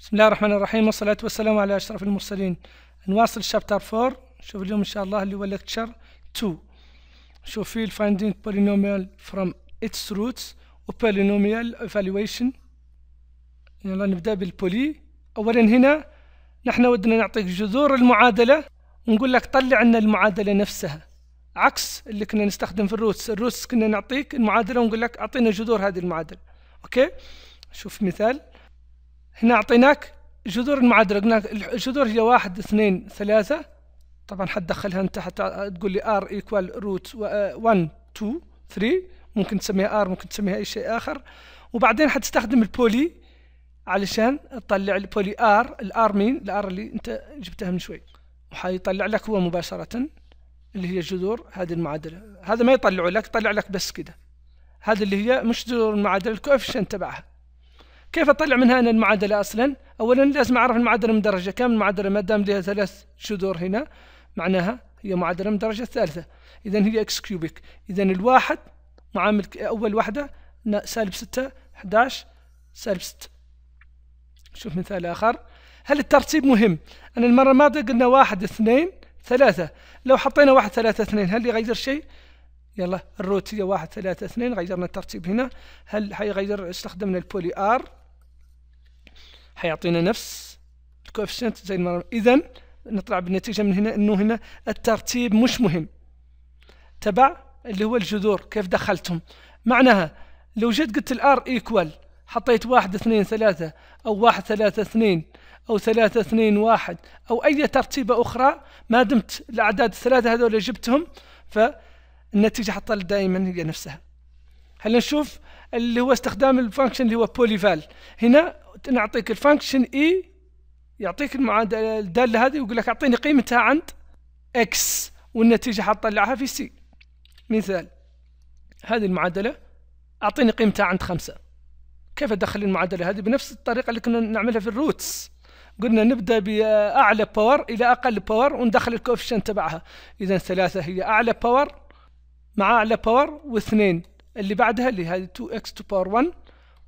بسم الله الرحمن الرحيم والصلاة والسلام على أشرف المرسلين نواصل شابتر 4 نشوف اليوم إن شاء الله اللي هو لكتشر 2 نشوف فيه الفايندينج بولينوميال فروم اتس روتس و بولينوميال evaluation يلا نبدأ بالبولي أولا هنا نحن ودنا نعطيك جذور المعادلة ونقول لك طلع لنا المعادلة نفسها عكس اللي كنا نستخدم في الروتس الروتس كنا نعطيك المعادلة ونقول لك أعطينا جذور هذه المعادلة أوكي شوف مثال هنا أعطيناك جذور المعادلة قلنا الجذور هي واحد اثنين ثلاثة طبعا حتدخلها انت حتى تقول لي ار ايكوال روت 1 2 3 ممكن تسميها ار ممكن تسميها اي شيء اخر وبعدين حتستخدم البولي علشان تطلع البولي ار الار مين الار اللي انت جبتها من شوي وحيطلع لك هو مباشرة اللي هي جذور هذه المعادلة هذا ما يطلعه لك يطلع لك بس كده هذه اللي هي مش جذور المعادلة الكوفيشن تبعها كيف اطلع منها انا المعادله اصلا اولا لازم اعرف المعادله من درجه كم المعادله ما دام لها ثلاث جذور هنا معناها هي معادله من درجه ثالثه اذا هي اكس كيوبيك اذا الواحد معامل اول وحده سالب 6 11 سالب 6 شوف مثال اخر هل الترتيب مهم انا المره الماضيه قلنا واحد اثنين ثلاثة لو حطينا واحد ثلاثة اثنين هل يغير شيء يلا الروت هي واحد ثلاثة اثنين غيرنا الترتيب هنا هل حيغير استخدمنا البولي ار حيعطينا نفس الكوفيشنت زي المرة إذا نطلع بالنتيجة من هنا أنه هنا الترتيب مش مهم تبع اللي هو الجذور كيف دخلتهم معناها لو جيت قلت الار ايكوال حطيت واحد اثنين ثلاثة أو واحد ثلاثة اثنين أو ثلاثة اثنين واحد أو أي ترتيبة أخرى ما دمت الأعداد الثلاثة هذول جبتهم فالنتيجة حتطلع دائما هي نفسها هل نشوف اللي هو استخدام الفانكشن اللي هو بوليفال هنا نعطيك الفانكشن اي e، يعطيك المعادله الداله هذه ويقول لك اعطيني قيمتها عند اكس والنتيجه حطلعها في سي مثال هذه المعادله اعطيني قيمتها عند خمسة كيف ادخل المعادله هذه بنفس الطريقه اللي كنا نعملها في الروتس قلنا نبدا باعلى باور الى اقل باور وندخل الكوفيشن تبعها اذا ثلاثة هي اعلى باور مع اعلى باور واثنين اللي بعدها اللي هذه 2 اكس تو باور 1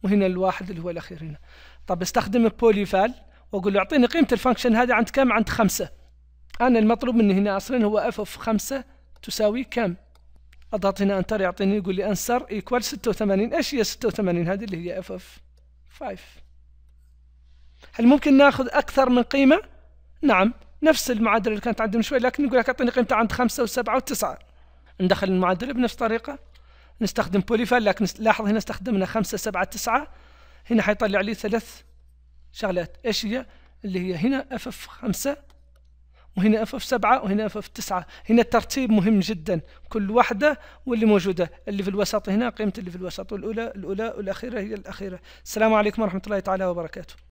وهنا الواحد اللي هو الأخير هنا طب استخدم البوليفال وأقول له أعطيني قيمة الفانكشن هذه عند كم عند خمسة أنا المطلوب مني هنا أصلا هو اف اوف خمسة تساوي كم أضغط هنا أنتر يعطيني يقول لي أنسر إيكوال 86 إيش هي 86 هذه اللي هي اف اوف 5 هل ممكن ناخذ أكثر من قيمة؟ نعم نفس المعادلة اللي كانت عندي من شوي لكن يقول لك أعطيني قيمتها عند خمسة وسبعة وتسعة ندخل المعادلة بنفس الطريقة نستخدم بوليفال لكن لاحظ هنا استخدمنا خمسة سبعة تسعة هنا حيطلع لي ثلاث شغلات ايش هي اللي هي هنا اف اف خمسة وهنا اف اف سبعة وهنا اف اف تسعة هنا الترتيب مهم جدا كل واحدة واللي موجودة اللي في الوسط هنا قيمة اللي في الوسط والأولى الأولى والأخيرة هي الأخيرة السلام عليكم ورحمة الله تعالى وبركاته